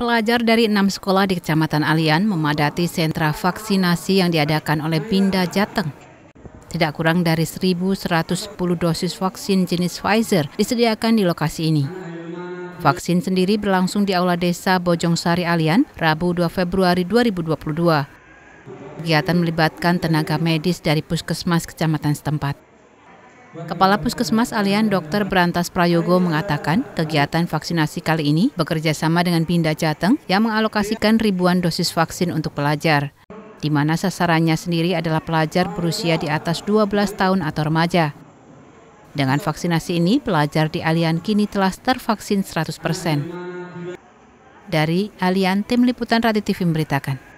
Pelajar dari enam sekolah di Kecamatan Alian memadati sentra vaksinasi yang diadakan oleh Binda Jateng. Tidak kurang dari 1.110 dosis vaksin jenis Pfizer disediakan di lokasi ini. Vaksin sendiri berlangsung di Aula Desa Bojong Sari Alian, Rabu 2 Februari 2022. Kegiatan melibatkan tenaga medis dari puskesmas kecamatan setempat. Kepala Puskesmas Alian Dr. Berantas Prayogo mengatakan kegiatan vaksinasi kali ini bekerja sama dengan Pindah Jateng yang mengalokasikan ribuan dosis vaksin untuk pelajar, di mana sasarannya sendiri adalah pelajar berusia di atas 12 tahun atau remaja. Dengan vaksinasi ini, pelajar di Alian kini telah tervaksin 100 persen. Dari Alian, Tim Liputan Radio TV memberitakan.